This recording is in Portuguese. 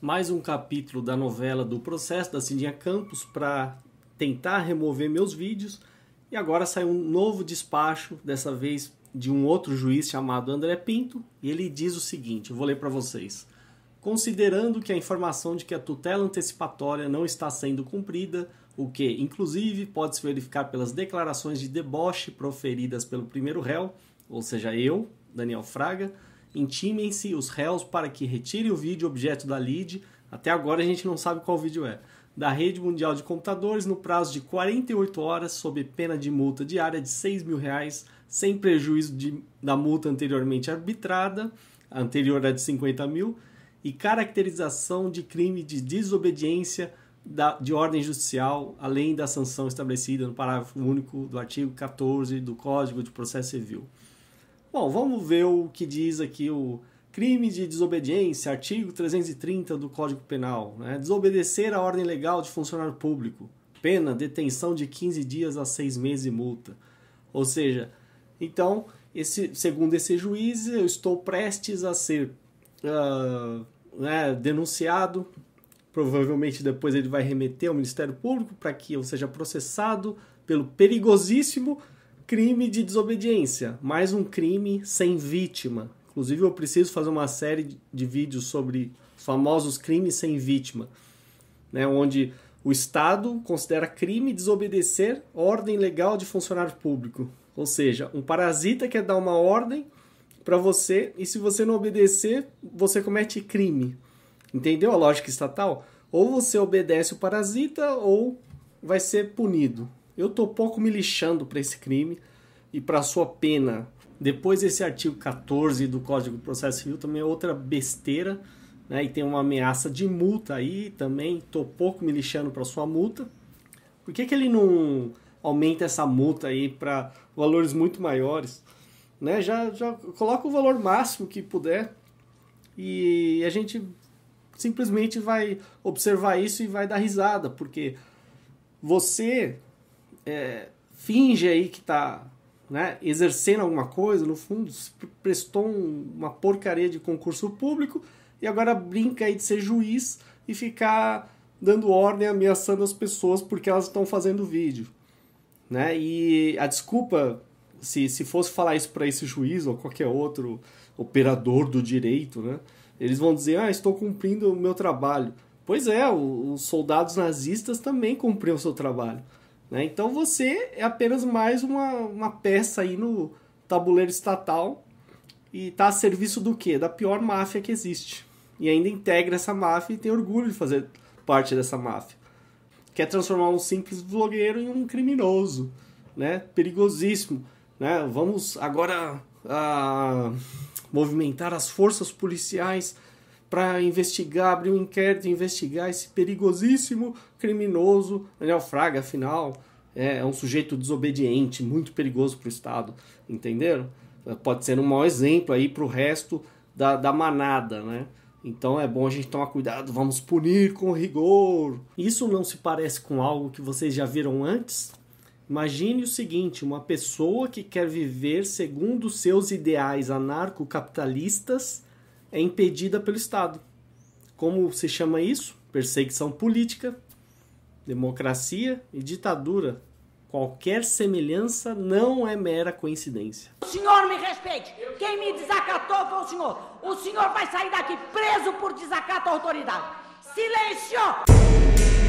mais um capítulo da novela do processo da Cidinha Campos para tentar remover meus vídeos. E agora saiu um novo despacho, dessa vez de um outro juiz chamado André Pinto, e ele diz o seguinte, eu vou ler para vocês. Considerando que a informação de que a tutela antecipatória não está sendo cumprida, o que, inclusive, pode se verificar pelas declarações de deboche proferidas pelo primeiro réu, ou seja, eu, Daniel Fraga, intimem-se os réus para que retire o vídeo objeto da lide. até agora a gente não sabe qual vídeo é, da rede mundial de computadores no prazo de 48 horas, sob pena de multa diária de 6 mil reais, sem prejuízo de, da multa anteriormente arbitrada, anterior à de 50 mil, e caracterização de crime de desobediência da, de ordem judicial, além da sanção estabelecida no parágrafo único do artigo 14 do Código de Processo Civil. Bom, vamos ver o que diz aqui o crime de desobediência, artigo 330 do Código Penal. Né? Desobedecer a ordem legal de funcionário público. Pena, detenção de 15 dias a 6 meses e multa. Ou seja, então, esse, segundo esse juiz, eu estou prestes a ser uh, né, denunciado. Provavelmente depois ele vai remeter ao Ministério Público para que eu seja processado pelo perigosíssimo crime de desobediência, mais um crime sem vítima. Inclusive, eu preciso fazer uma série de vídeos sobre famosos crimes sem vítima, né, onde o Estado considera crime desobedecer ordem legal de funcionário público. Ou seja, um parasita quer dar uma ordem para você e se você não obedecer, você comete crime. Entendeu a lógica estatal? Ou você obedece o parasita ou vai ser punido. Eu tô pouco me lixando para esse crime e para sua pena. Depois esse artigo 14 do Código de Processo Civil também é outra besteira, né? E tem uma ameaça de multa aí também. Tô pouco me lixando para sua multa. Por que, que ele não aumenta essa multa aí para valores muito maiores? Né? Já, já coloca o valor máximo que puder e a gente simplesmente vai observar isso e vai dar risada, porque você é, finge aí que está né, exercendo alguma coisa, no fundo prestou um, uma porcaria de concurso público e agora brinca aí de ser juiz e ficar dando ordem, ameaçando as pessoas porque elas estão fazendo vídeo. Né? E a desculpa, se, se fosse falar isso para esse juiz ou qualquer outro operador do direito, né? eles vão dizer: Ah, estou cumprindo o meu trabalho. Pois é, os soldados nazistas também cumpriam o seu trabalho. Né? Então você é apenas mais uma, uma peça aí no tabuleiro estatal e está a serviço do quê? Da pior máfia que existe. E ainda integra essa máfia e tem orgulho de fazer parte dessa máfia. Quer transformar um simples blogueiro em um criminoso, né? Perigosíssimo, né? Vamos agora ah, movimentar as forças policiais para investigar, abrir um inquérito, investigar esse perigosíssimo criminoso Daniel Fraga, afinal, é, é um sujeito desobediente, muito perigoso para o Estado, entenderam? Pode ser um mau exemplo aí para o resto da, da manada, né? Então é bom a gente tomar cuidado, vamos punir com rigor. Isso não se parece com algo que vocês já viram antes? Imagine o seguinte: uma pessoa que quer viver segundo seus ideais anarcocapitalistas é impedida pelo Estado. Como se chama isso? Perseguição política, democracia e ditadura. Qualquer semelhança não é mera coincidência. O senhor me respeite. Quem me desacatou foi o senhor. O senhor vai sair daqui preso por desacato à autoridade. Silêncio!